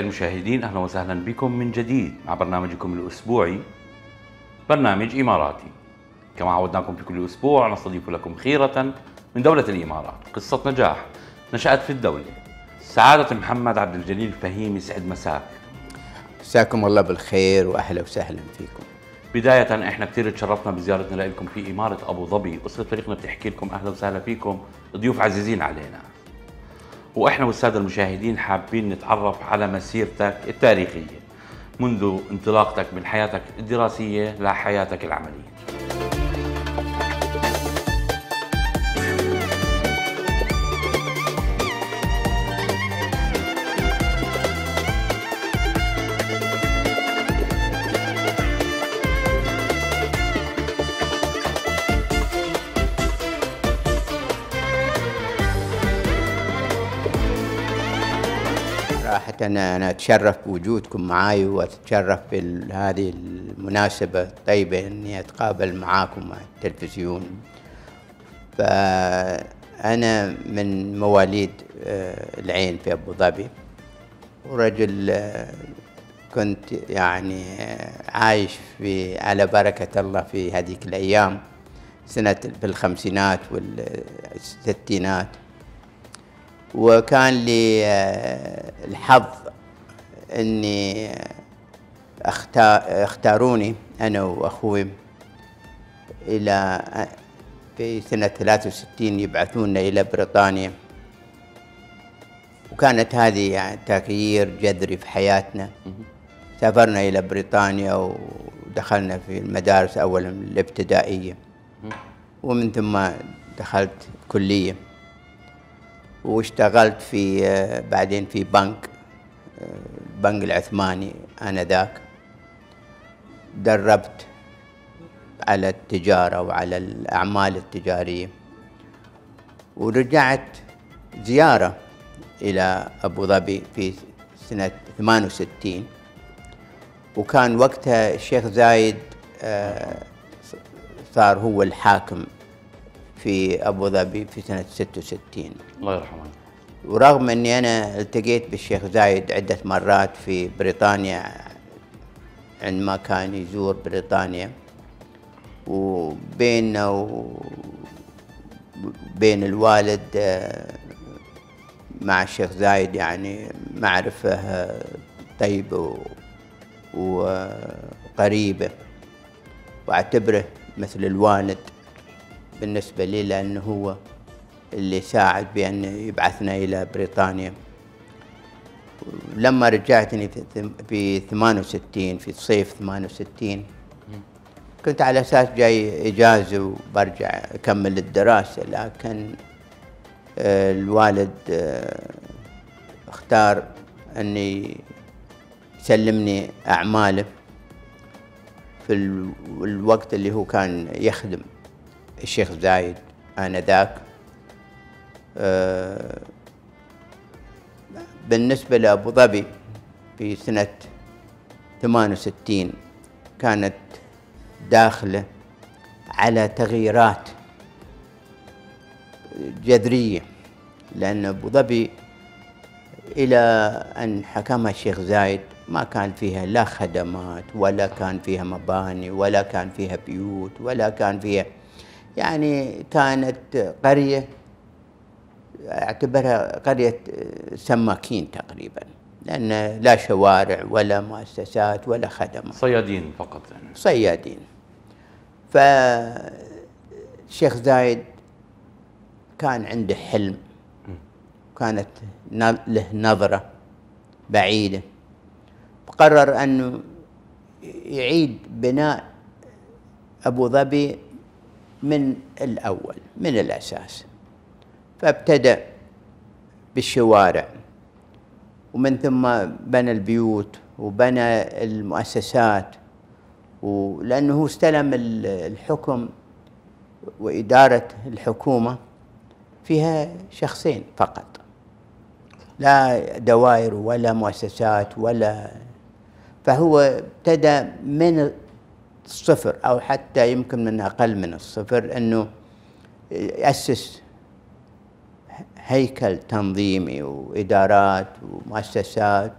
أعزائي المشاهدين أهلا وسهلا بكم من جديد مع برنامجكم الأسبوعي برنامج إماراتي كما عودناكم في كل أسبوع نستضيف لكم خيرة من دولة الإمارات قصة نجاح نشأت في الدولة سعادة محمد عبد الجليل فهيم يسعد مساك مساكم الله بالخير وأهلا وسهلا فيكم بداية احنا كثير تشرفنا بزيارتنا لكم في إمارة أبو ظبي، أسرة فريقنا بتحكي لكم أهلا وسهلا فيكم، ضيوف عزيزين علينا. واحنا والساده المشاهدين حابين نتعرف على مسيرتك التاريخيه منذ انطلاقتك من حياتك الدراسيه لحياتك العمليه. صراحة أنا أتشرف بوجودكم معاي وأتشرف بهذه المناسبة الطيبة إني أتقابل معاكم على التلفزيون فأنا من مواليد آه، العين في أبو ظبي ورجل آه، كنت يعني آه، عايش في على بركة الله في هذيك الأيام سنة الخمسينات والستينات وكان لي آه، الحظ اني اختار اختاروني انا واخوي الى آه، في سنه 63 يبعثونا الى بريطانيا وكانت هذه يعني تغيير جذري في حياتنا سافرنا الى بريطانيا ودخلنا في المدارس اولا الابتدائيه ومن ثم دخلت كليه واشتغلت في آه، بعدين في بنك البنك آه، العثماني آنذاك دربت على التجارة وعلى الأعمال التجارية ورجعت زيارة إلى أبو ظبي في سنة 68 وكان وقتها الشيخ زايد آه، صار هو الحاكم في ابو ظبي في سنه 66 الله يرحمه ورغم اني انا التقيت بالشيخ زايد عده مرات في بريطانيا عندما كان يزور بريطانيا وبيننا وبين الوالد آه، مع الشيخ زايد يعني معرفة آه، طيبة وقريبة واعتبره مثل الوالد بالنسبة لي لأنه هو اللي ساعد بأن يبعثنا إلى بريطانيا لما رجعتني في 68 في صيف 68 كنت على اساس جاي اجازه وبرجع اكمل الدراسه لكن آه، الوالد آه، اختار اني يسلمني اعماله في الوقت اللي هو كان يخدم الشيخ زايد آنذاك آه، بالنسبة لأبو ظبي في سنة 68 كانت داخلة على تغييرات جذرية لأن أبو ظبي إلى أن حكمها الشيخ زايد ما كان فيها لا خدمات ولا كان فيها مباني ولا كان فيها بيوت ولا كان فيها يعني كانت قرية اعتبرها قرية سماكين تقريبا لأن لا شوارع ولا مؤسسات ولا خدمات صيادين فقط يعني. صيادين فالشيخ زايد كان عنده حلم كانت له نظرة بعيدة قرر أنه يعيد بناء أبو ظبي من الأول من الأساس فابتدأ بالشوارع ومن ثم بنى البيوت وبنى المؤسسات ولأنه استلم الحكم وإدارة الحكومة فيها شخصين فقط لا دوائر ولا مؤسسات ولا فهو ابتدى من الصفر او حتى يمكن من اقل من الصفر انه ياسس هيكل تنظيمي وادارات ومؤسسات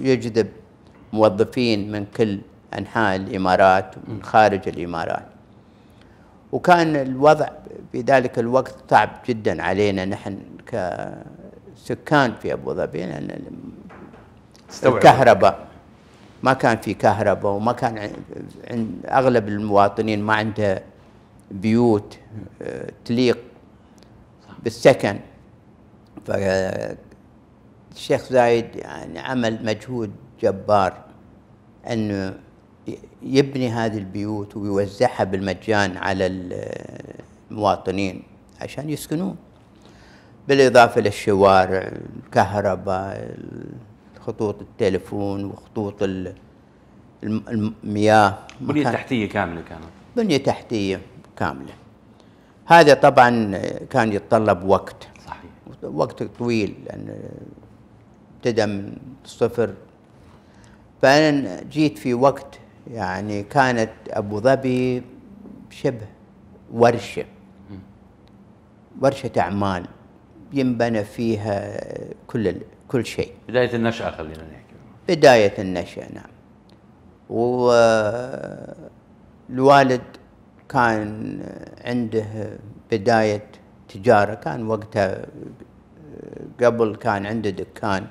يجذب موظفين من كل انحاء الامارات ومن خارج الامارات وكان الوضع في ذلك الوقت صعب جدا علينا نحن كسكان في ابو ظبي الكهرباء ما كان في كهرباء وما كان عند اغلب المواطنين ما عندها بيوت آه، تليق بالسكن فالشيخ زايد يعني عمل مجهود جبار انه يبني هذه البيوت ويوزعها بالمجان على المواطنين عشان يسكنون بالاضافه للشوارع الكهرباء خطوط التلفون وخطوط المياه بنية تحتية كاملة كانت بنية تحتية كاملة هذا طبعا كان يتطلب وقت صحيح وقت طويل لأن ابتدى من الصفر فأنا جيت في وقت يعني كانت أبو ظبي شبه ورشة ورشة أعمال ينبنى فيها كل كل شيء بداية النشأة خلينا نحكي بداية النشأة نعم والوالد كان عنده بداية تجارة كان وقتها قبل كان عنده دكان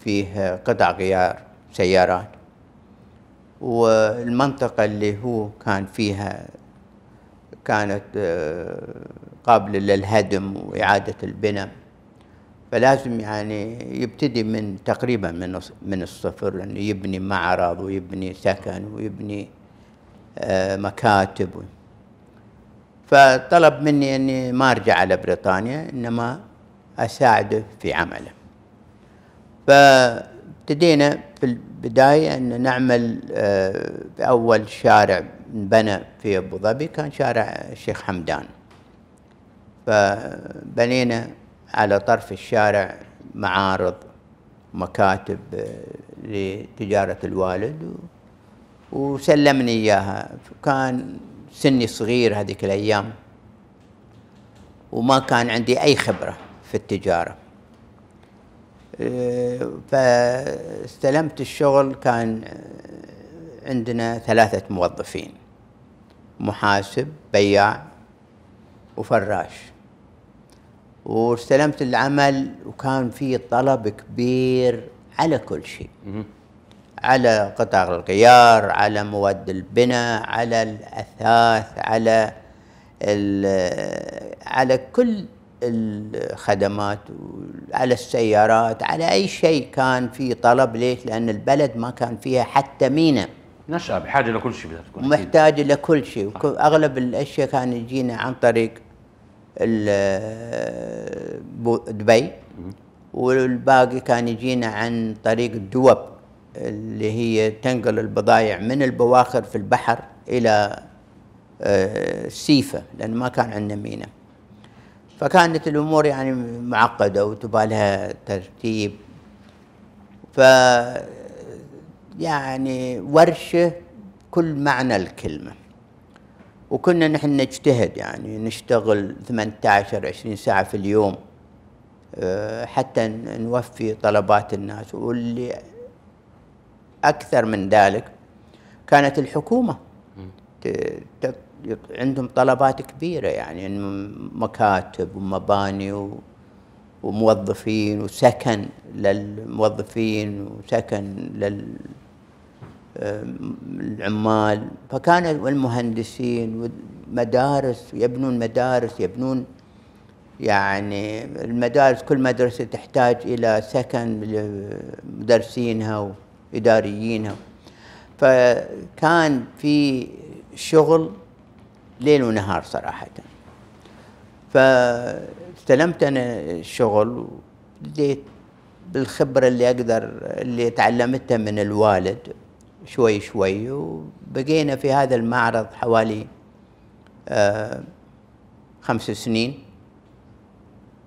فيه قطع غيار سيارات والمنطقة اللي هو كان فيها كانت آه، قابلة للهدم وإعادة البناء فلازم يعني يبتدي من تقريبا من من الصفر لانه يعني يبني معرض ويبني سكن ويبني آه، مكاتب فطلب مني اني ما ارجع على بريطانيا انما اساعده في عمله فابتدينا في البدايه ان نعمل باول آه، شارع بنى في ابو ظبي كان شارع الشيخ حمدان فبنينا على طرف الشارع معارض مكاتب آه، لتجارة الوالد وسلمني إياها كان سني صغير هذيك الأيام وما كان عندي أي خبرة في التجارة آه، فاستلمت الشغل كان آه، عندنا ثلاثة موظفين محاسب بياع وفراش واستلمت العمل وكان في طلب كبير على كل شيء على قطع الغيار على مواد البناء على الاثاث على على كل الخدمات على السيارات على اي شيء كان في طلب ليش لان البلد ما كان فيها حتى مينا نشأ بحاجه لكل شيء بدها تكون محتاج لكل شيء واغلب الاشياء كان يجينا عن طريق دبي والباقي كان يجينا عن طريق الدوب اللي هي تنقل البضائع من البواخر في البحر الى آه، سيفا لان ما كان عندنا مينا فكانت الامور يعني معقده وتبالها ترتيب ف يعني ورشه كل معنى الكلمه وكنا نحن نجتهد يعني نشتغل 18 20 ساعة في اليوم آه، حتى نوفي طلبات الناس واللي أكثر من ذلك كانت الحكومة عندهم طلبات كبيرة يعني مكاتب ومباني وموظفين وسكن للموظفين وسكن لل آه، العمال فكان والمهندسين والمدارس يبنون مدارس يبنون يعني المدارس كل مدرسة تحتاج إلى سكن لمدرسينها وإداريينها فكان في شغل ليل ونهار صراحة فاستلمت أنا الشغل وبديت بالخبرة اللي أقدر اللي تعلمتها من الوالد شوي شوي وبقينا في هذا المعرض حوالي آه، خمس سنين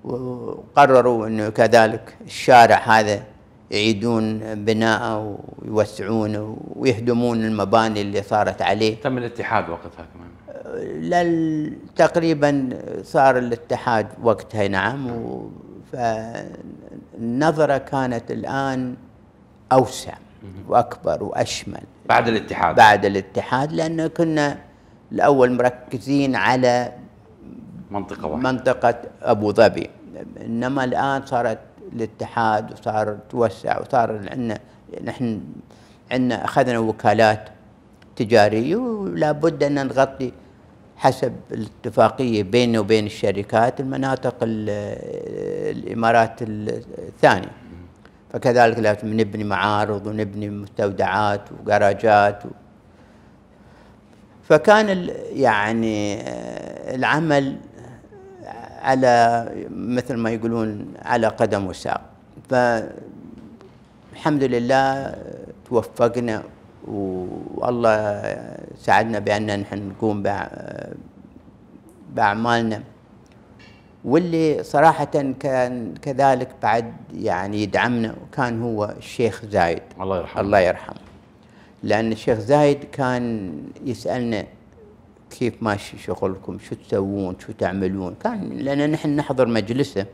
وقرروا انه كذلك الشارع هذا يعيدون بناءه ويوسعونه ويهدمون المباني اللي صارت عليه تم الاتحاد وقتها كمان آه، لل... تقريبا صار الاتحاد وقتها نعم و... فالنظره كانت الان اوسع واكبر واشمل بعد الاتحاد بعد الاتحاد لانه كنا الاول مركزين على منطقه واحده منطقه ابو ظبي انما الان صارت الاتحاد وصار توسع وصار عندنا نحن عندنا اخذنا وكالات تجاريه ولا بد ان نغطي حسب الاتفاقيه بيننا وبين الشركات المناطق الامارات الثانيه فكذلك لازم نبني معارض ونبني مستودعات وقراجات و... فكان يعني آه، العمل على مثل ما يقولون على قدم وساق فالحمد لله توفقنا والله ساعدنا بأن نحن نقوم بأعمالنا واللي صراحة كان كذلك بعد يعني يدعمنا وكان هو الشيخ زايد الله يرحمه الله يرحمه لأن الشيخ زايد كان يسألنا كيف ماشي شغلكم شو تسوون شو تعملون كان لأن نحن نحضر مجلسه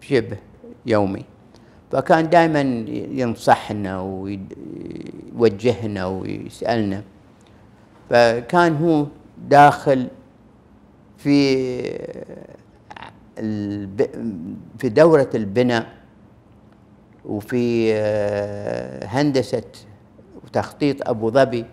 شبه يومي فكان دائما ينصحنا ويوجهنا ويسألنا فكان هو داخل في في دورة البناء وفي آه، هندسة وتخطيط أبو ظبي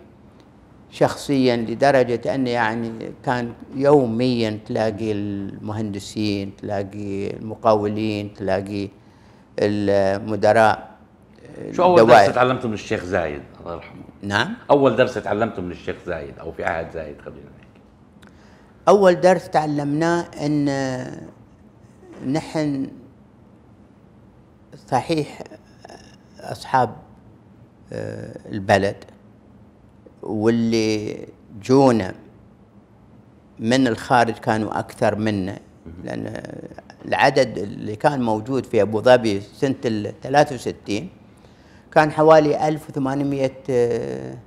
شخصيا لدرجة أن يعني كان يوميا تلاقي المهندسين تلاقي المقاولين تلاقي المدراء آه، شو أول دوائر. درس تعلمته من الشيخ زايد الله يرحمه نعم أول درس تعلمته من الشيخ زايد أو في عهد زايد خلينا نحكي أول درس تعلمناه أن نحن صحيح أصحاب آه، البلد واللي جونا من الخارج كانوا أكثر منا لأن العدد اللي كان موجود في أبو ظبي سنة ال 63 كان حوالي 1800 آه،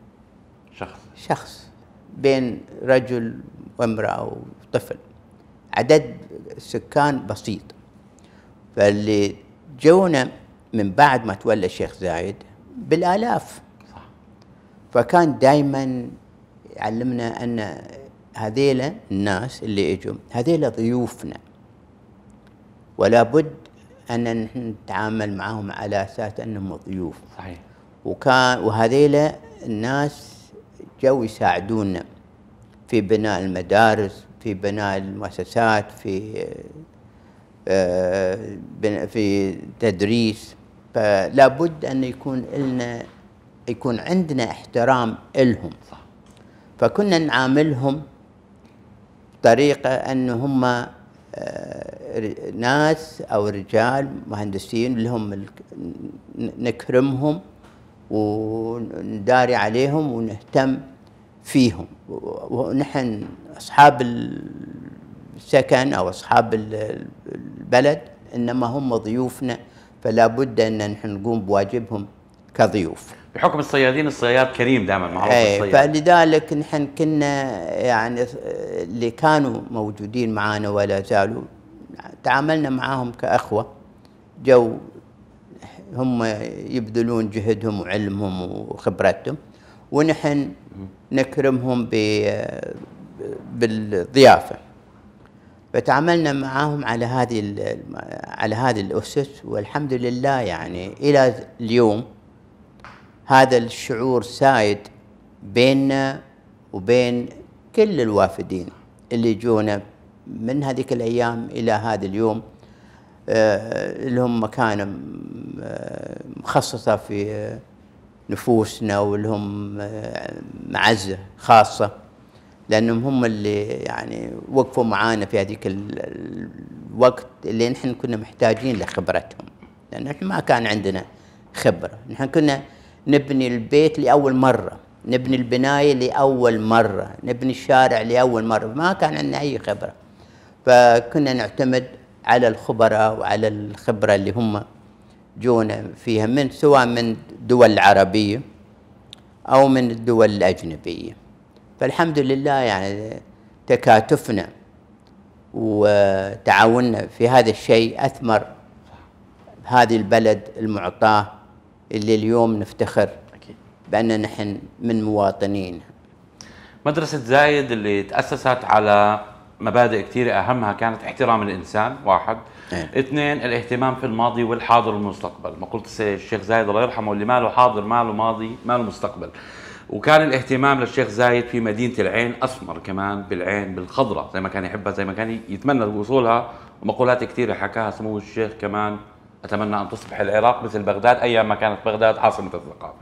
شخص شخص بين رجل وامرأة وطفل عدد السكان بسيط فاللي جونا من بعد ما تولى الشيخ زايد بالالاف صح. فكان دائما يعلمنا ان هذيلا الناس اللي اجوا هذيلا ضيوفنا ولا بد ان نتعامل معهم على اساس انهم ضيوف صحيح وكان وهذيلا الناس جو يساعدونا في بناء المدارس في بناء المؤسسات في آه، في تدريس فلا بد ان يكون لنا يكون عندنا احترام لهم فكنا نعاملهم بطريقه ان هم آه، ناس او رجال مهندسين لهم نكرمهم ونداري عليهم ونهتم فيهم ونحن أصحاب السكن أو أصحاب البلد إنما هم ضيوفنا فلا بد أن نحن نقوم بواجبهم كضيوف بحكم الصيادين الصياد كريم دائما معروف إيه، الصياد فلذلك نحن كنا يعني اللي كانوا موجودين معنا ولا زالوا تعاملنا معاهم كأخوة جو هم يبذلون جهدهم وعلمهم وخبرتهم ونحن نكرمهم بالضيافه فتعاملنا معهم على هذه على هذه الاسس والحمد لله يعني الى اليوم هذا الشعور سائد بيننا وبين كل الوافدين اللي جونا من هذيك الايام الى هذا اليوم آه، اللي لهم مكان آه، مخصصه في آه، نفوسنا ولهم آه، معزة خاصة لأنهم هم اللي يعني وقفوا معانا في هذيك الوقت اللي نحن كنا محتاجين لخبرتهم لأن نحن ما كان عندنا خبرة نحن كنا نبني البيت لأول مرة نبني البناية لأول مرة نبني الشارع لأول مرة ما كان عندنا أي خبرة فكنا نعتمد على الخبراء وعلى الخبرة اللي هم جونا فيها من سواء من دول عربية أو من الدول الأجنبية فالحمد لله يعني تكاتفنا وتعاوننا في هذا الشيء أثمر هذه البلد المعطاة اللي اليوم نفتخر بأننا نحن من مواطنين مدرسة زايد اللي تأسست على مبادئ كثيرة أهمها كانت احترام الإنسان واحد اثنين الاهتمام في الماضي والحاضر والمستقبل مقولة الشيخ زايد الله يرحمه اللي ما له حاضر ما له ماضي ما له مستقبل وكان الاهتمام للشيخ زايد في مدينة العين أسمر كمان بالعين بالخضرة زي ما كان يحبها زي ما كان يتمنى وصولها ومقولات كثيرة حكاها سمو الشيخ كمان أتمنى أن تصبح العراق مثل بغداد أيام ما كانت بغداد عاصمة الثقافة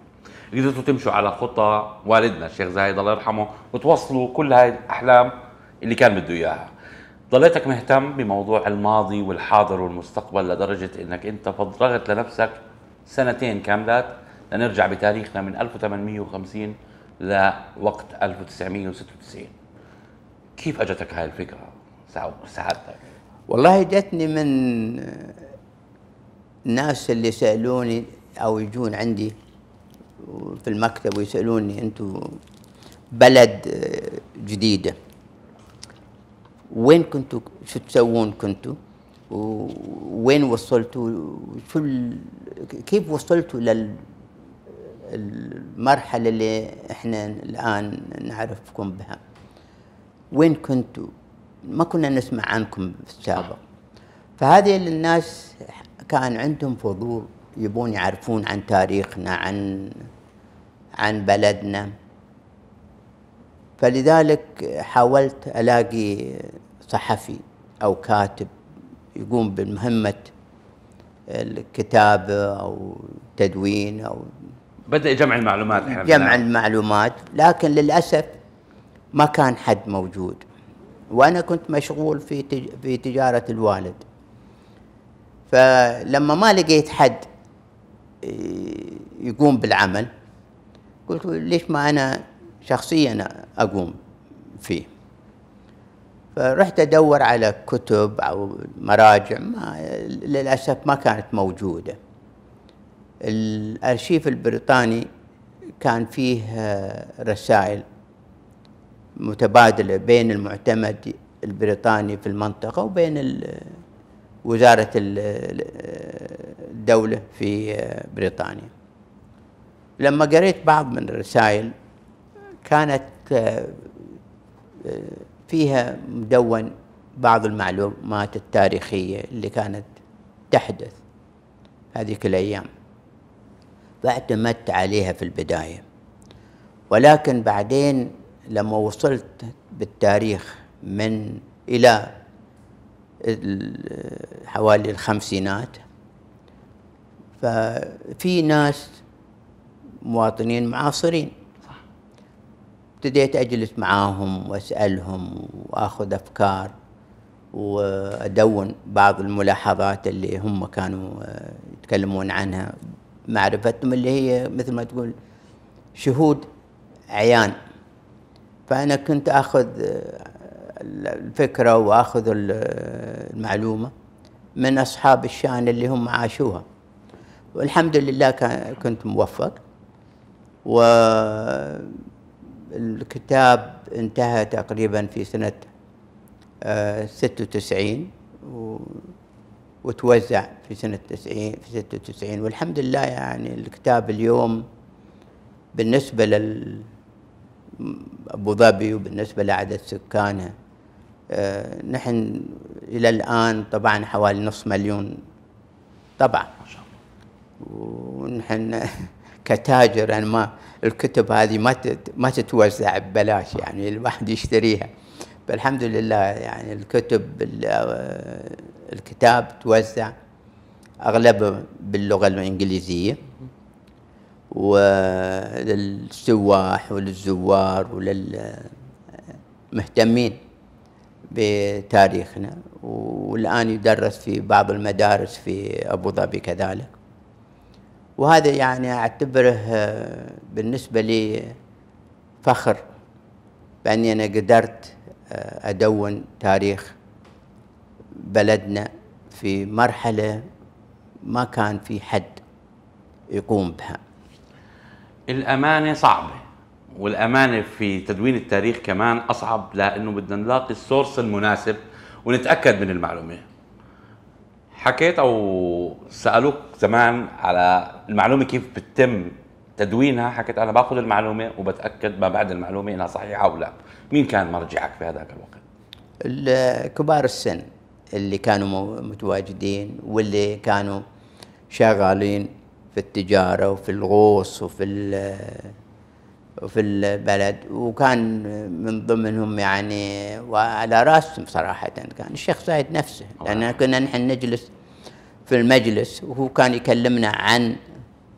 قدرتوا تمشوا على خطى والدنا الشيخ زايد الله يرحمه وتوصلوا كل هاي الأحلام اللي كان بده إياها ضليتك مهتم بموضوع الماضي والحاضر والمستقبل لدرجة انك انت فضرغت لنفسك سنتين كاملات لنرجع بتاريخنا من 1850 لوقت 1996 كيف اجتك هاي الفكرة سعادتك؟ والله جتني من الناس اللي سألوني أو يجون عندي في المكتب ويسألوني أنتم بلد جديدة وين كنتوا شو تسوون كنتوا وين وصلتوا شو كيف وصلتوا لل المرحلة اللي احنا الآن نعرفكم بها وين كنتوا ما كنا نسمع عنكم في السابق فهذه الناس كان عندهم فضول يبون يعرفون عن تاريخنا عن عن بلدنا فلذلك حاولت ألاقي صحفي أو كاتب يقوم بمهمة الكتابة أو تدوين أو بدأ جمع المعلومات احنا جمع المعلومات لكن للأسف ما كان حد موجود وأنا كنت مشغول في في تجارة الوالد فلما ما لقيت حد آه، يقوم بالعمل قلت ليش ما أنا شخصيا أقوم فيه فرحت أدور على كتب أو مراجع ما للأسف ما كانت موجودة الأرشيف البريطاني كان فيه آه، رسائل متبادلة بين المعتمد البريطاني في المنطقة وبين وزارة آه، الدولة في آه، بريطانيا لما قريت بعض من الرسائل كانت آه، فيها مدون بعض المعلومات التاريخية اللي كانت تحدث هذيك الأيام فاعتمدت عليها في البداية ولكن بعدين لما وصلت بالتاريخ من إلى حوالي الخمسينات ففي ناس مواطنين معاصرين ابتديت اجلس معاهم واسالهم واخذ افكار وادون بعض الملاحظات اللي هم كانوا آه، يتكلمون عنها معرفتهم اللي هي مثل ما تقول شهود عيان فانا كنت اخذ آه، الفكره واخذ آه، المعلومه من اصحاب الشان اللي هم عاشوها والحمد لله كنت موفق و الكتاب انتهى تقريبا في سنة 96 آه، وتوزع في سنة 90 في 96 والحمد لله يعني الكتاب اليوم بالنسبة لل أبو ظبي وبالنسبة لعدد سكانها آه، نحن إلى الآن طبعا حوالي نصف مليون طبعا ونحن كتاجر أنا يعني ما الكتب هذه ما ما تتوزع ببلاش يعني الواحد يشتريها فالحمد لله يعني الكتب آه، الكتاب توزع اغلبها باللغه الانجليزيه وللسواح وللزوار وللمهتمين بتاريخنا والان يدرس في بعض المدارس في ابو ظبي كذلك وهذا يعني أعتبره آه، بالنسبة لي فخر بأني أنا قدرت آه، أدون تاريخ بلدنا في مرحلة ما كان في حد يقوم بها الأمانة صعبة والأمانة في تدوين التاريخ كمان أصعب لأنه بدنا نلاقي السورس المناسب ونتأكد من المعلومة حكيت او سالوك زمان على المعلومه كيف بتتم تدوينها حكيت انا باخذ المعلومه وبتاكد ما بعد المعلومه انها صحيحه او لا مين كان مرجعك في هذاك الوقت الكبار السن اللي كانوا متواجدين واللي كانوا شغالين في التجاره وفي الغوص وفي في البلد وكان من ضمنهم يعني وعلى راسهم صراحة كان الشيخ زايد نفسه لأن كنا نحن نجلس في المجلس وهو كان يكلمنا عن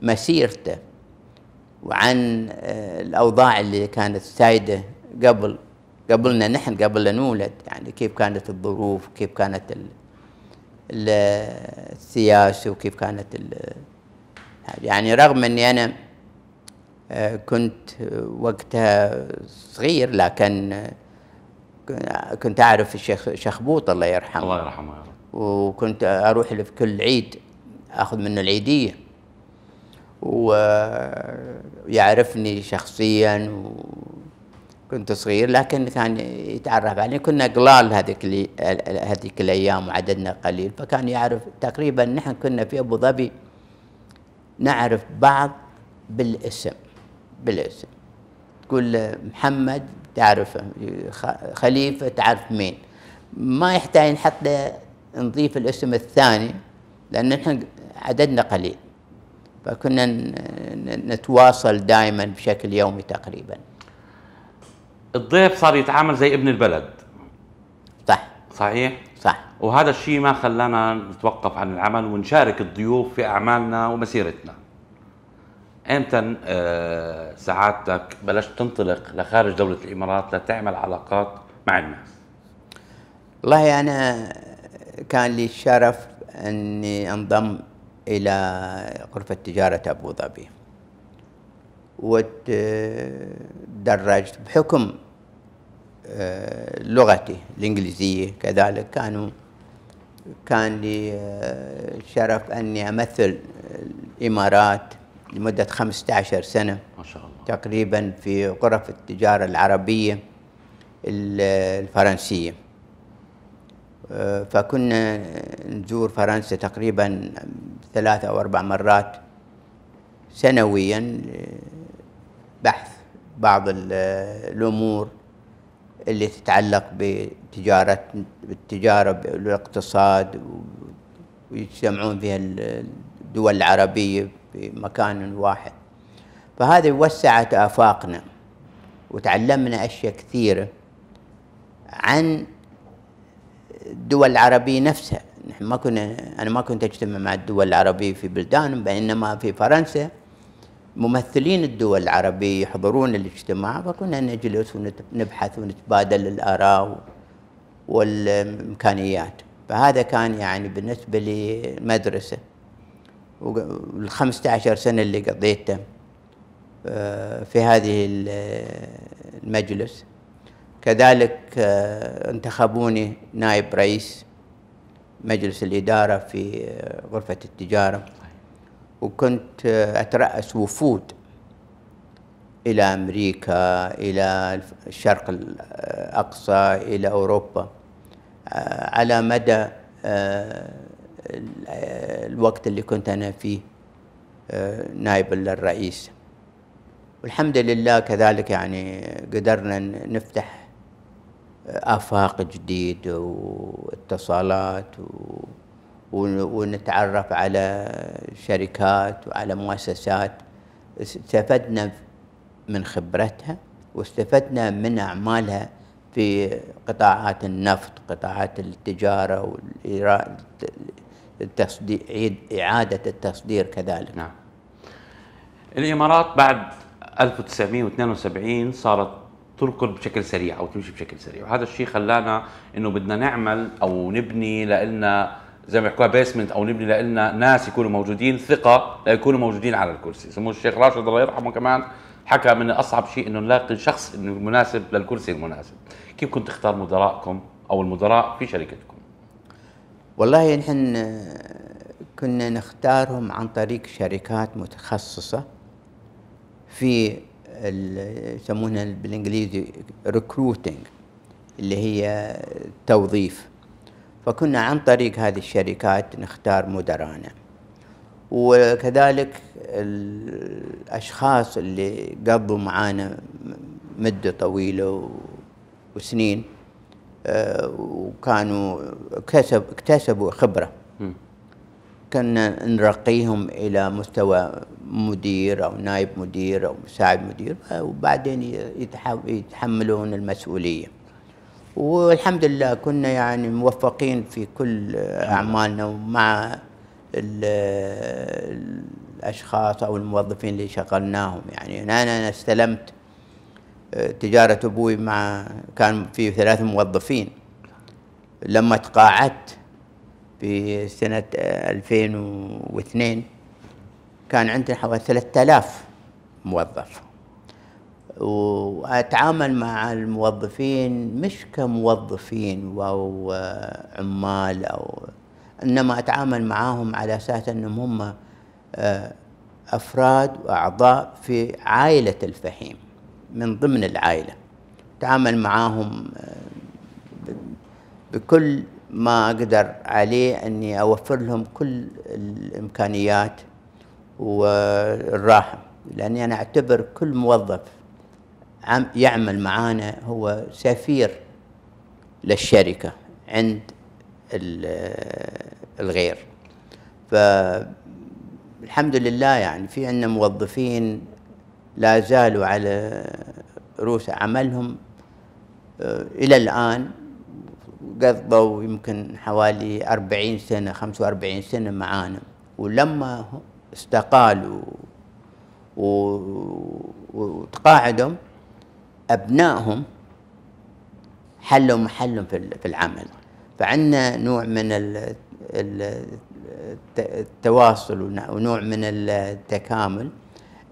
مسيرته وعن آه، الأوضاع اللي كانت سايدة قبل قبلنا نحن قبل لا نولد يعني كيف كانت الظروف كيف كانت السياسة وكيف كانت يعني رغم أني أنا كنت وقتها صغير لكن كنت اعرف الشيخ شخبوط الله يرحمه الله يرحمه وكنت اروح له في كل عيد اخذ منه العيديه ويعرفني شخصيا وكنت صغير لكن كان يتعرف علي كنا قلال هذيك هذيك الايام وعددنا قليل فكان يعرف تقريبا نحن كنا في ابو ظبي نعرف بعض بالاسم بالاسم تقول له محمد تعرفه خليفه تعرف مين ما يحتاج نحط له نضيف الاسم الثاني لان نحن عددنا قليل فكنا نتواصل دائما بشكل يومي تقريبا الضيف صار يتعامل زي ابن البلد صح صحيح صح وهذا الشيء ما خلانا نتوقف عن العمل ونشارك الضيوف في اعمالنا ومسيرتنا امتى آه، سعادتك بلشت تنطلق لخارج دوله الامارات لتعمل علاقات مع الناس والله انا كان لي الشرف اني انضم الى غرفه تجاره ابو ظبي وتدرجت بحكم آه، لغتي الانجليزيه كذلك كانوا كان لي الشرف آه، اني امثل الامارات لمدة 15 سنة ما شاء الله تقريبا في غرف التجارة العربية الفرنسية آه، فكنا نزور فرنسا تقريبا ثلاث أو أربع مرات سنويا آه، بحث بعض الأمور اللي تتعلق بتجارة بالتجارة والاقتصاد ويجتمعون فيها الدول العربية في مكان واحد فهذه وسعت آفاقنا وتعلمنا أشياء كثيرة عن الدول العربية نفسها نحن ما كنا أنا ما كنت أجتمع مع الدول العربية في بلدان بينما في فرنسا ممثلين الدول العربية يحضرون الاجتماع فكنا نجلس ونبحث ونتبادل الآراء والإمكانيات فهذا كان يعني بالنسبة لي مدرسة ال 15 سنة اللي قضيتها آه، في هذه المجلس كذلك آه، انتخبوني نائب رئيس مجلس الإدارة في آه، غرفة التجارة وكنت أترأس وفود إلى أمريكا إلى الشرق الأقصى إلى أوروبا على مدى الوقت اللي كنت أنا فيه آه، نائب للرئيس والحمد لله كذلك يعني قدرنا نفتح آه، آفاق جديد واتصالات و... ونتعرف على شركات وعلى مؤسسات استفدنا من خبرتها واستفدنا من أعمالها في قطاعات النفط قطاعات التجارة التصدير إعادة التصدير كذلك نعم الإمارات بعد 1972 صارت تركض بشكل سريع أو تمشي بشكل سريع وهذا الشيء خلانا أنه بدنا نعمل أو نبني لنا زي ما بيحكوها بيسمنت او نبني لنا ناس يكونوا موجودين ثقه ليكونوا موجودين على الكرسي، سمو الشيخ راشد الله يرحمه كمان حكى من اصعب شيء انه نلاقي شخص المناسب مناسب للكرسي المناسب، كيف كنت تختار مدراءكم او المدراء في شركتكم؟ والله نحن آه، كنا نختارهم عن طريق شركات متخصصة في يسمونها بالانجليزي ريكروتنج اللي هي توظيف فكنا عن طريق هذه الشركات نختار مدرانا وكذلك الاشخاص اللي قضوا معانا مده طويله وسنين وكانوا كسب اكتسبوا خبره كنا نرقيهم الى مستوى مدير او نائب مدير او مساعد مدير وبعدين يتحملون المسؤوليه والحمد لله كنا يعني موفقين في كل اعمالنا ومع الاشخاص او الموظفين اللي شغلناهم يعني انا استلمت تجارة أبوي مع كان في ثلاث موظفين لما تقاعدت في سنة 2002 كان عندنا حوالي 3000 موظف وأتعامل مع الموظفين مش كموظفين أو عمال أو إنما أتعامل معاهم على أساس أنهم هم آه، أفراد وأعضاء في عائلة الفهيم من ضمن العائلة تعامل معاهم آه، بكل ما أقدر عليه أني أوفر لهم كل الإمكانيات والراحة لأني أنا أعتبر كل موظف يعمل معانا هو سفير للشركة عند آه، الغير فالحمد لله يعني في عندنا موظفين لا زالوا على رؤوس عملهم آه، إلى الآن قضوا يمكن حوالي 40 سنة 45 سنة معانا ولما استقالوا وتقاعدوا أبنائهم حلوا محلهم في العمل فعندنا نوع من التواصل ونوع من التكامل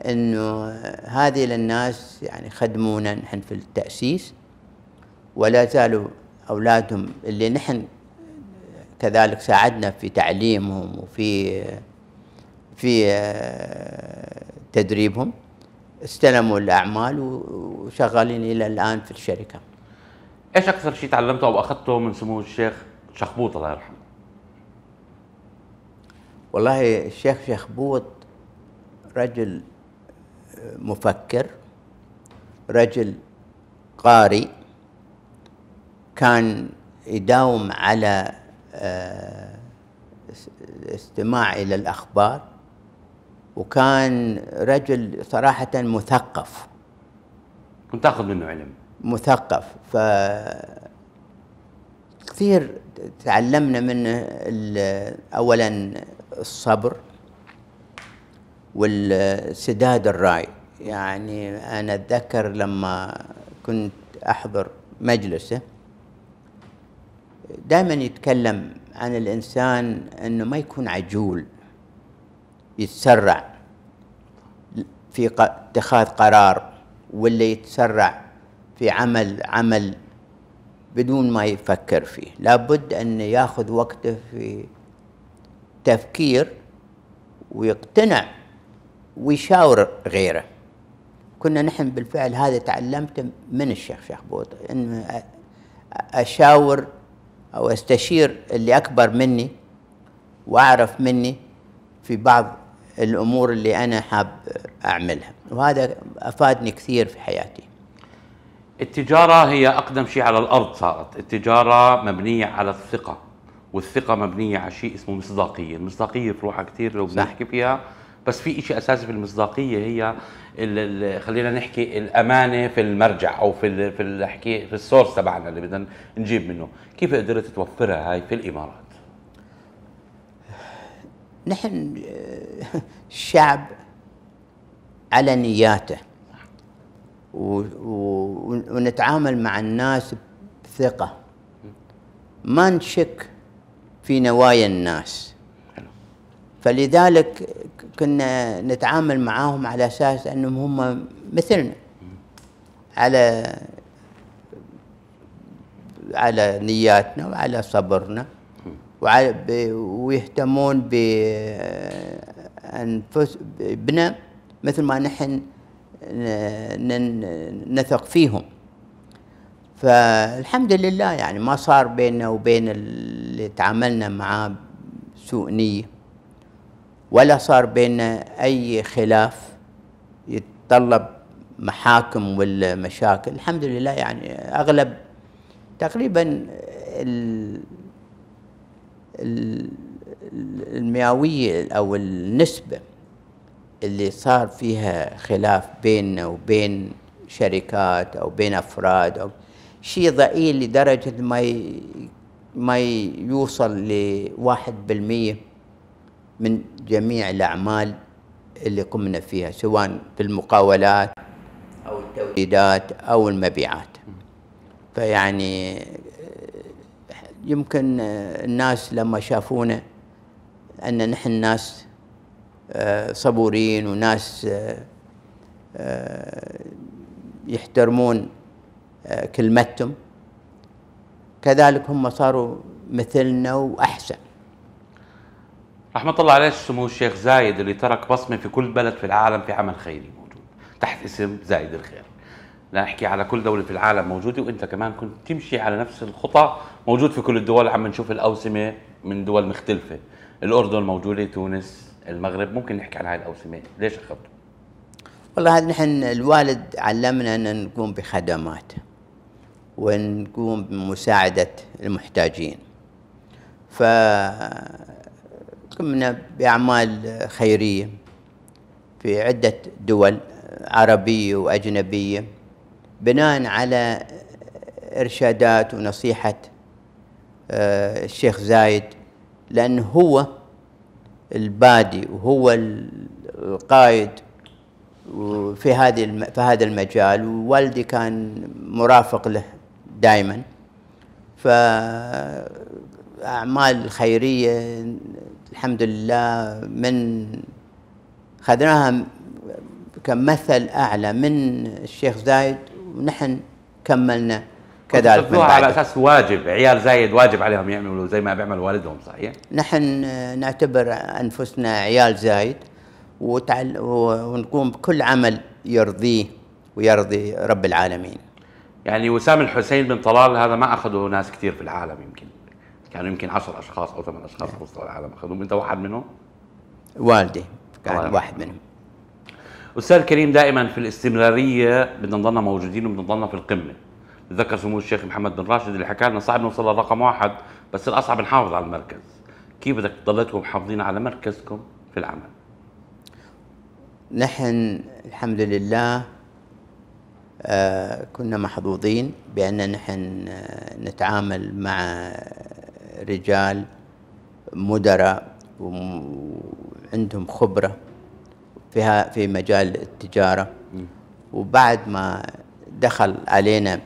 انه هذه للناس يعني خدمونا نحن في التاسيس ولا زالوا اولادهم اللي نحن كذلك ساعدنا في تعليمهم وفي في آه، تدريبهم استلموا الاعمال وشغالين الى الان في الشركه. ايش اكثر شيء تعلمته او اخذته من سمو الشيخ شخبوط الله يرحمه؟ والله الشيخ شخبوط رجل مفكر رجل قارئ كان يداوم على آه، استماع إلى الأخبار وكان رجل صراحة مثقف كنت تاخذ منه علم مثقف ف كثير تعلمنا منه اولا الصبر والسداد الرأي يعني أنا أتذكر لما كنت أحضر مجلسه دائما يتكلم عن الإنسان أنه ما يكون عجول يتسرع في اتخاذ قرار ولا يتسرع في عمل عمل بدون ما يفكر فيه لابد أن ياخذ وقته في تفكير ويقتنع ويشاور غيره كنا نحن بالفعل هذا تعلمته من الشيخ شحبوط ان اشاور او استشير اللي اكبر مني واعرف مني في بعض الامور اللي انا حاب اعملها وهذا افادني كثير في حياتي التجاره هي اقدم شيء على الارض صارت التجاره مبنيه على الثقه والثقه مبنيه على شيء اسمه مصداقيه المصداقيه في روحها كثير لو بنحكي فيها بس في شيء اساسي في المصداقيه هي خلينا نحكي الامانه في المرجع او في في الحكي في السورس تبعنا اللي بدنا نجيب منه كيف قدرت توفرها هاي في الامارات نحن شعب على نياته ونتعامل مع الناس بثقه ما نشك في نوايا الناس فلذلك كنا نتعامل معاهم على اساس انهم هم مثلنا على على نياتنا وعلى صبرنا وعلى ويهتمون بأنفس بنا مثل ما نحن نثق فيهم فالحمد لله يعني ما صار بيننا وبين اللي تعاملنا معاه سوء نيه ولا صار بيننا أي خلاف يتطلب محاكم ولا مشاكل الحمد لله يعني أغلب تقريبا المئوية أو النسبة اللي صار فيها خلاف بيننا وبين شركات أو بين أفراد أو شيء ضئيل لدرجة ما ما يوصل لواحد بالمئة من جميع الأعمال اللي قمنا فيها سواء في المقاولات أو التوريدات أو المبيعات فيعني آه، يمكن آه، الناس لما شافونا أن نحن ناس آه، صبورين وناس يحترمون كلمتهم كذلك هم صاروا مثلنا وأحسن رحمة الله عليه سمو الشيخ زايد اللي ترك بصمة في كل بلد في العالم في عمل خيري موجود تحت اسم زايد الخير لا نحكي على كل دولة في العالم موجودة وانت كمان كنت تمشي على نفس الخطى موجود في كل الدول عم نشوف الأوسمة من دول مختلفة الأردن موجودة تونس المغرب ممكن نحكي عن هاي الأوسمة ليش أخذته؟ والله نحن الوالد علمنا أن نقوم بخدمات ونقوم بمساعدة المحتاجين ف قمنا بأعمال خيرية في عدة دول عربية وأجنبية بناء على إرشادات ونصيحة آه، الشيخ زايد لأنه هو البادي وهو القائد في هذه في هذا المجال ووالدي كان مرافق له دائما فأعمال خيرية الحمد لله من خذناها كمثل اعلى من الشيخ زايد ونحن كملنا كذلك من على اساس واجب عيال زايد واجب عليهم يعملوا زي ما بيعمل والدهم صحيح؟ نحن نعتبر انفسنا عيال زايد وتعل... ونقوم بكل عمل يرضيه ويرضي رب العالمين. يعني وسام الحسين بن طلال هذا ما اخذه ناس كثير في العالم يمكن. كانوا يمكن 10 اشخاص او ثمان اشخاص نعم. في مستوى العالم اخذوهم انت واحد منهم؟ والدي كان طبعاً. واحد منهم استاذ كريم دائما في الاستمراريه بدنا نضلنا موجودين وبدنا نضلنا في القمه بتذكر سمو الشيخ محمد بن راشد اللي حكى لنا صعب نوصل للرقم واحد بس الاصعب نحافظ على المركز كيف بدك تضليتكم محافظين على مركزكم في العمل نحن الحمد لله آه كنا محظوظين بان نحن آه نتعامل مع رجال مدراء وعندهم خبرة فيها في مجال التجارة وبعد ما دخل علينا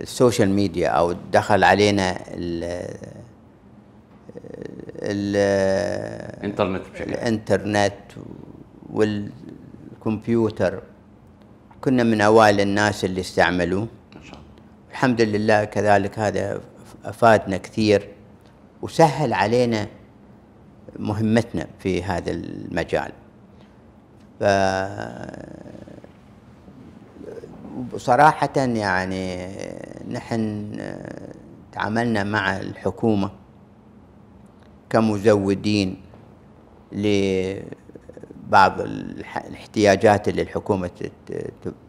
السوشيال ميديا او دخل علينا ال الانترنت بشكل الانترنت والكمبيوتر كنا من اوائل الناس اللي استعملوه الحمد لله كذلك هذا أفادنا كثير وسهل علينا مهمتنا في هذا المجال ف... صراحة يعني نحن تعاملنا مع الحكومة كمزودين لبعض الاحتياجات اللي الحكومة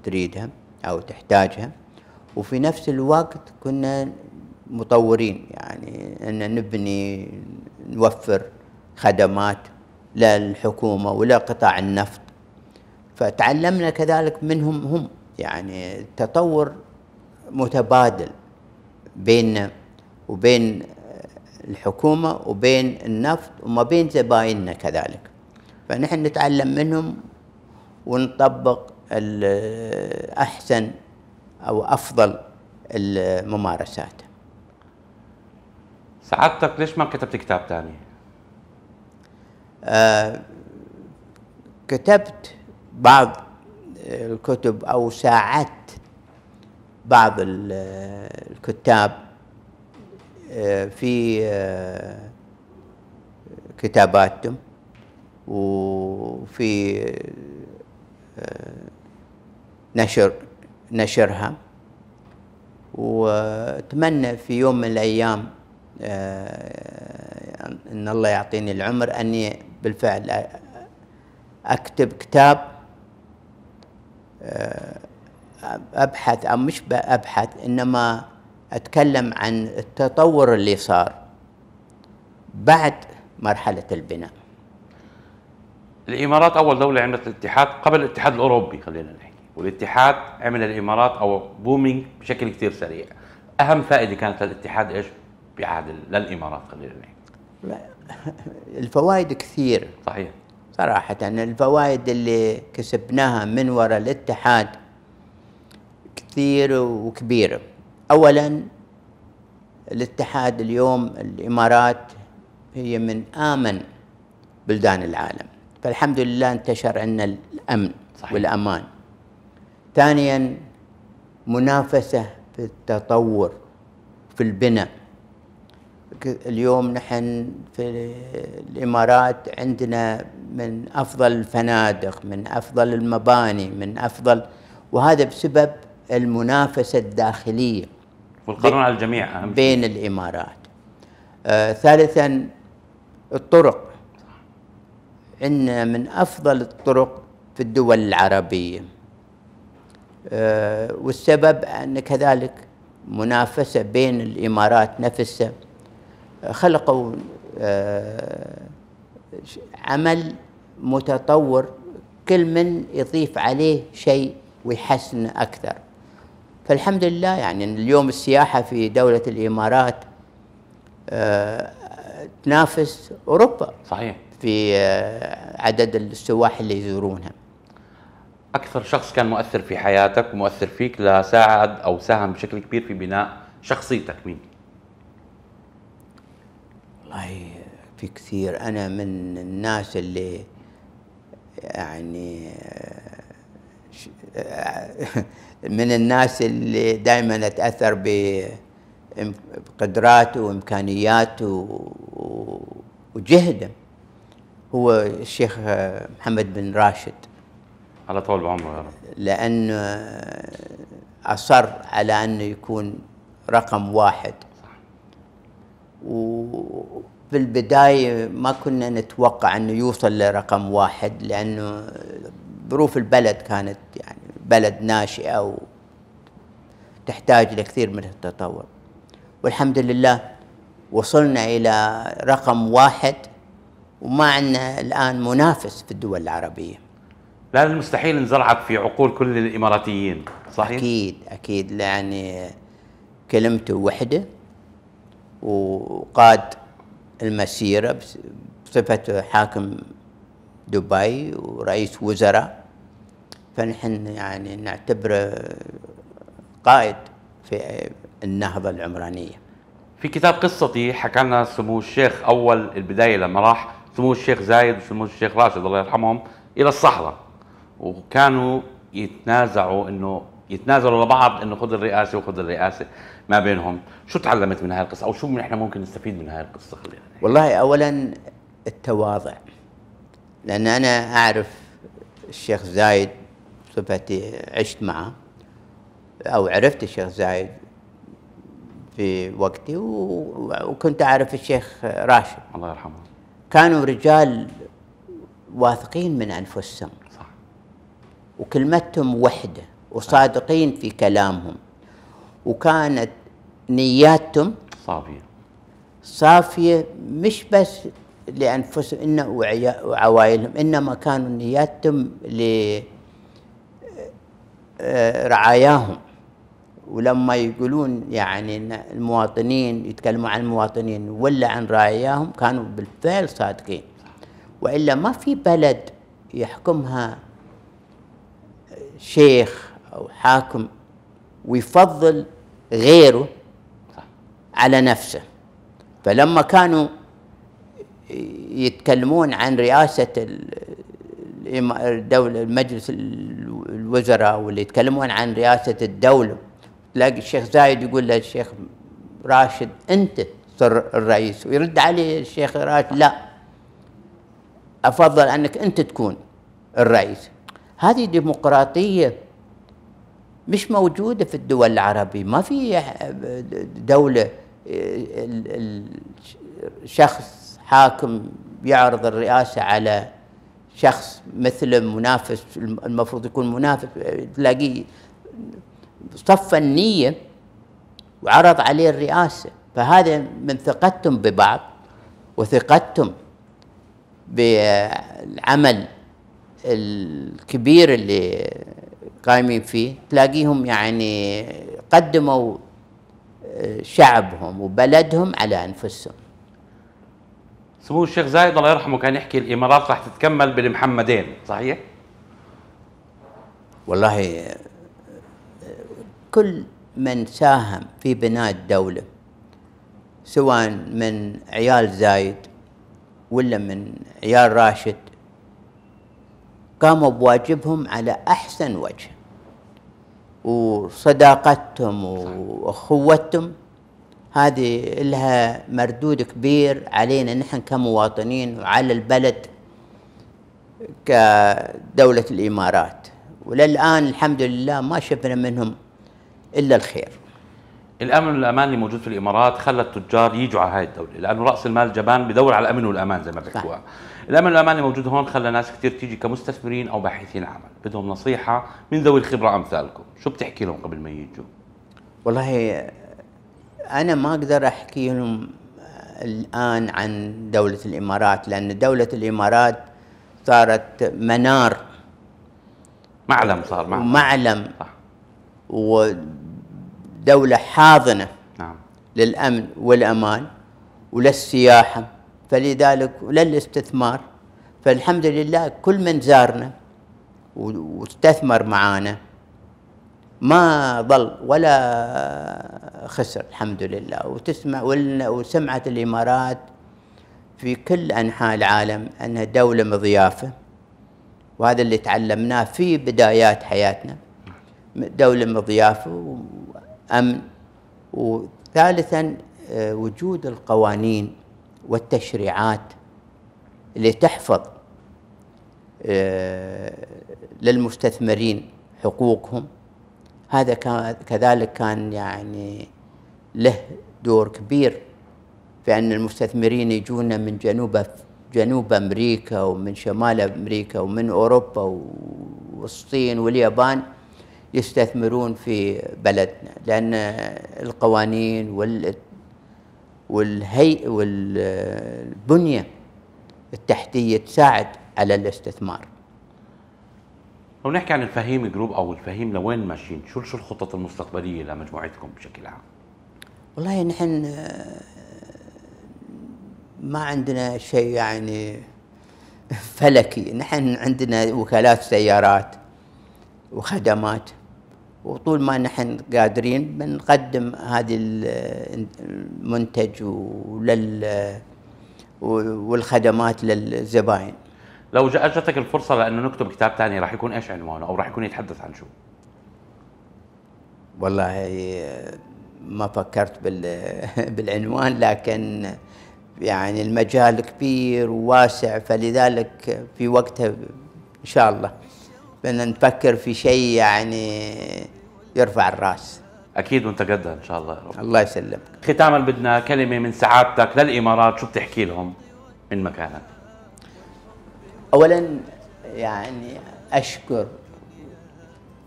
تريدها أو تحتاجها وفي نفس الوقت كنا مطورين يعني ان نبني نوفر خدمات للحكومه ولقطاع النفط فتعلمنا كذلك منهم هم يعني تطور متبادل بيننا وبين الحكومة وبين النفط وما بين زبايننا كذلك فنحن نتعلم منهم ونطبق أحسن أو أفضل الممارسات سعادتك ليش ما كتبت كتاب ثاني؟ آه كتبت بعض الكتب أو ساعدت بعض آه، الكتاب آه، في آه، كتاباتهم وفي نشر نشرها واتمنى في يوم من الايام آه، ان الله يعطيني العمر اني بالفعل اكتب كتاب آه، ابحث او مش ابحث انما اتكلم عن التطور اللي صار بعد مرحله البناء الامارات اول دوله عملت الاتحاد قبل الاتحاد الاوروبي خلينا نحكي والاتحاد عمل الامارات او بومينج بشكل كثير سريع اهم فائده كانت للاتحاد ايش بعهد للامارات خلينا نحكي الفوائد كثير صحيح صراحه الفوائد اللي كسبناها من وراء الاتحاد كثير وكبيره اولا الاتحاد اليوم الامارات هي من امن بلدان العالم فالحمد لله انتشر عندنا الامن صحيح. والامان ثانيا منافسة في التطور في البناء اليوم نحن في الإمارات عندنا من أفضل الفنادق من أفضل المباني من أفضل وهذا بسبب المنافسة الداخلية والقانون على الجميع أهم بين الإمارات آه ثالثا الطرق عندنا من أفضل الطرق في الدول العربية آه، والسبب أن كذلك منافسة بين الإمارات نفسها آه، خلقوا آه، عمل متطور كل من يضيف عليه شيء ويحسن أكثر فالحمد لله يعني اليوم السياحة في دولة الإمارات تنافس أوروبا صحيح في عدد السواح اللي يزورونها اكثر شخص كان مؤثر في حياتك ومؤثر فيك لساعد او ساهم بشكل كبير في بناء شخصيتك مين؟ والله في كثير انا من الناس اللي يعني آه، من الناس اللي دائما اتاثر بقدراته وامكانياته وجهده هو الشيخ محمد بن راشد على طول بعمره يا رب لأنه أصر على أنه يكون رقم واحد وفي البداية ما كنا نتوقع أنه يوصل لرقم واحد لأنه ظروف البلد كانت يعني بلد ناشئة وتحتاج لكثير من التطور والحمد لله وصلنا إلى رقم واحد وما عندنا الآن منافس في الدول العربية لان المستحيل انزرعت في عقول كل الاماراتيين صحيح اكيد اكيد يعني كلمته وحده وقاد المسيره بصفته حاكم دبي ورئيس وزراء فنحن يعني نعتبره قائد في النهضه العمرانيه في كتاب قصتي حكى لنا سمو الشيخ اول البدايه لما راح سمو الشيخ زايد وسمو الشيخ راشد الله يرحمهم الى الصحراء وكانوا يتنازعوا انه يتنازلوا لبعض انه خذ الرئاسه وخذ الرئاسه ما بينهم، شو تعلمت من هاي القصه او شو نحن ممكن نستفيد من هاي القصه خلينا والله اولا التواضع لان انا اعرف الشيخ زايد صفتي عشت معه او عرفت الشيخ زايد في وقتي وكنت اعرف الشيخ راشد الله يرحمه كانوا رجال واثقين من انفسهم صح وكلمتهم وحده وصادقين في كلامهم وكانت نياتهم صافيه صافيه مش بس لانفسهم ان وعوائلهم انما كانوا نياتهم ل آه، رعاياهم ولما يقولون يعني ان المواطنين يتكلموا عن المواطنين ولا عن رعاياهم كانوا بالفعل صادقين والا ما في بلد يحكمها شيخ او حاكم ويفضل غيره على نفسه فلما كانوا يتكلمون عن رئاسه الدولة المجلس الوزراء واللي يتكلمون عن رئاسة الدولة تلاقي الشيخ زايد يقول له الشيخ راشد أنت صر الرئيس ويرد عليه الشيخ راشد لا أفضل أنك أنت تكون الرئيس هذه ديمقراطية مش موجودة في الدول العربية ما في دولة شخص حاكم يعرض الرئاسة على شخص مثل منافس المفروض يكون منافس تلاقيه صف النية وعرض عليه الرئاسة فهذا من ثقتهم ببعض وثقتهم بالعمل الكبير اللي قايمين فيه تلاقيهم يعني قدموا آه، شعبهم وبلدهم على انفسهم. سمو الشيخ زايد الله يرحمه كان يحكي الامارات راح تتكمل بالمحمدين، صحيح؟ والله آه، كل من ساهم في بناء الدوله سواء من عيال زايد ولا من عيال راشد قاموا بواجبهم على أحسن وجه وصداقتهم وأخوتهم هذه لها مردود كبير علينا نحن كمواطنين وعلى البلد كدولة الإمارات وللآن الحمد لله ما شفنا منهم إلا الخير الامن والامان اللي موجود في الامارات خلى التجار يجوا على هاي الدوله لانه راس المال جبان بدور على الامن والامان زي ما بيحكوها الامن الاماني موجود هون خلى ناس كثير تيجي كمستثمرين او باحثين عمل بدهم نصيحه من ذوي الخبره امثالكم شو بتحكي لهم قبل ما يجوا والله انا ما اقدر احكي لهم الان عن دوله الامارات لان دوله الامارات صارت منار معلم صار معلم معلم صح. ودوله حاضنه نعم للامن والامان وللسياحه فلذلك للاستثمار فالحمد لله كل من زارنا واستثمر معانا ما ضل ولا خسر الحمد لله وتسمع وسمعت الامارات في كل انحاء العالم انها دوله مضيافه وهذا اللي تعلمناه في بدايات حياتنا دوله مضيافه وامن وثالثا آه، وجود القوانين والتشريعات لتحفظ آه، للمستثمرين حقوقهم هذا كذلك كان يعني له دور كبير في أن المستثمرين يجونا من جنوب جنوب أمريكا ومن شمال أمريكا ومن أوروبا والصين واليابان يستثمرون في بلدنا لأن القوانين وال والهي والبنية التحتية تساعد على الاستثمار لو نحكي عن الفهيم جروب او الفهيم لوين ماشيين شو شو الخطط المستقبليه لمجموعتكم بشكل عام والله نحن ما عندنا شيء يعني فلكي نحن عندنا وكالات سيارات وخدمات وطول ما نحن قادرين بنقدم هذه المنتج ولل والخدمات للزباين لو جاتك الفرصه لانه نكتب كتاب ثاني راح يكون ايش عنوانه او راح يكون يتحدث عن شو والله ما فكرت بالعنوان لكن يعني المجال كبير وواسع فلذلك في وقتها ان شاء الله بدنا نفكر في شيء يعني يرفع الراس اكيد وانت قدها ان شاء الله يا رب الله يسلمك ختاما بدنا كلمه من سعادتك للامارات شو بتحكي لهم من مكانك اولا يعني اشكر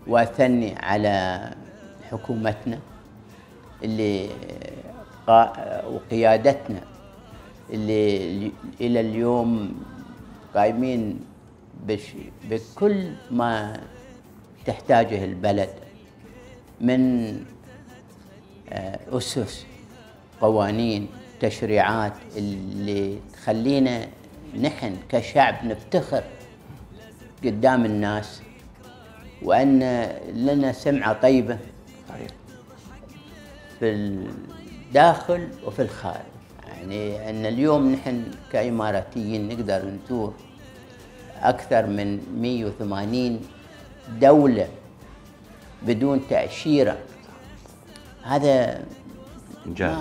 واثني على حكومتنا اللي وقيادتنا اللي الى اليوم قايمين بكل ما تحتاجه البلد من آه، أسس قوانين تشريعات اللي تخلينا نحن كشعب نفتخر قدام الناس وأن لنا سمعة طيبة في الداخل وفي الخارج يعني أن اليوم نحن كإماراتيين نقدر نزور أكثر من 180 دولة بدون تأشيرة هذا إنجاز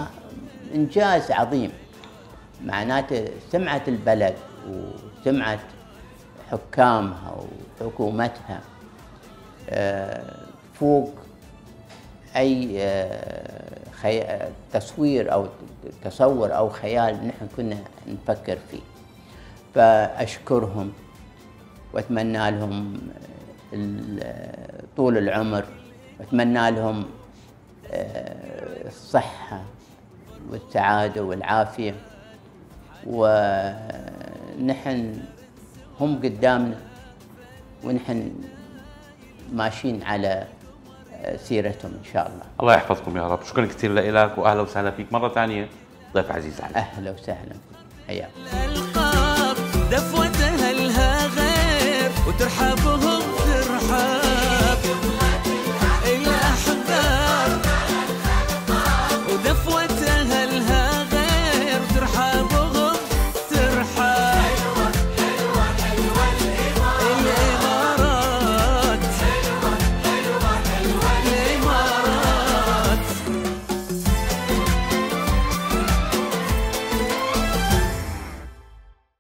إنجاز عظيم معناته سمعة البلد وسمعة حكامها وحكومتها آه، فوق أي آه، تصوير أو تصور أو خيال نحن كنا نفكر فيه فأشكرهم واتمنى لهم طول العمر واتمنى لهم آه، الصحة والسعادة والعافية ونحن هم قدامنا ونحن ماشيين على آه، سيرتهم ان شاء الله. الله يحفظكم يا رب، شكرا كثير لك واهلا وسهلا فيك مره ثانيه ضيف عزيز علي. اهلا وسهلا حياك. وترحبهم